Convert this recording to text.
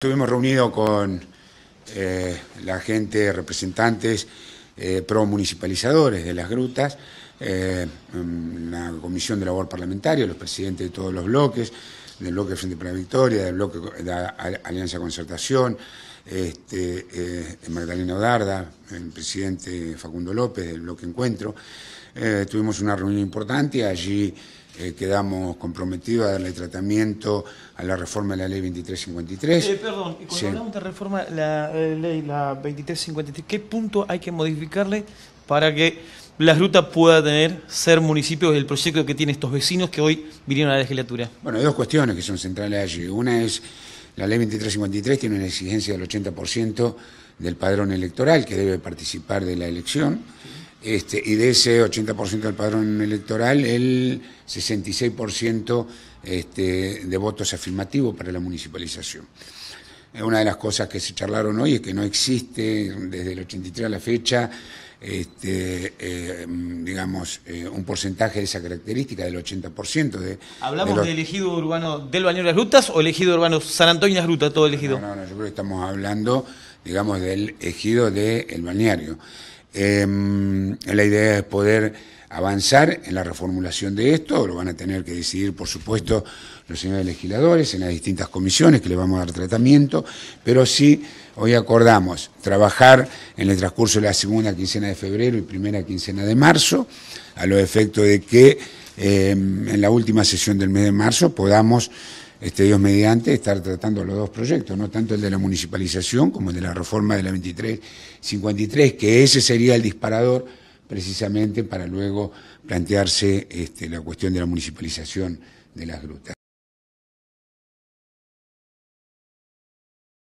Estuvimos reunidos con eh, la gente, representantes eh, pro-municipalizadores de las grutas, la eh, comisión de labor parlamentaria, los presidentes de todos los bloques, del bloque Frente para la Victoria, del bloque de Alianza Concertación, este, eh, Magdalena Odarda, el presidente Facundo López del Bloque Encuentro. Eh, tuvimos una reunión importante, allí eh, quedamos comprometidos a darle tratamiento a la reforma de la ley 2353. Eh, perdón, cuando hablamos de reforma la, la ley la 2353, ¿qué punto hay que modificarle para que las ruta pueda tener ser municipios del proyecto que tienen estos vecinos que hoy vinieron a la legislatura? Bueno, hay dos cuestiones que son centrales allí. Una es la ley 2353 tiene una exigencia del 80% del padrón electoral que debe participar de la elección. Este, y de ese 80% del padrón electoral, el 66% este, de votos afirmativos para la municipalización. Eh, una de las cosas que se charlaron hoy es que no existe desde el 83 a la fecha este, eh, mm, digamos, eh, un porcentaje de esa característica del 80%. De, ¿Hablamos de, ejido urbano del Baño de las Rutas o el ejido urbano San Antonio de las Rutas, todo elegido? No, no, no, yo creo que estamos hablando, digamos, del ejido del balneario. Em, la idea es poder avanzar en la reformulación de esto, lo van a tener que decidir, por supuesto, los señores legisladores en las distintas comisiones que le vamos a dar tratamiento, pero sí hoy acordamos trabajar en el transcurso de la segunda quincena de febrero y primera quincena de marzo, a los efectos de que em, en la última sesión del mes de marzo podamos este, Dios mediante, estar tratando los dos proyectos, no tanto el de la municipalización como el de la reforma de la 2353, que ese sería el disparador precisamente para luego plantearse este, la cuestión de la municipalización de las grutas.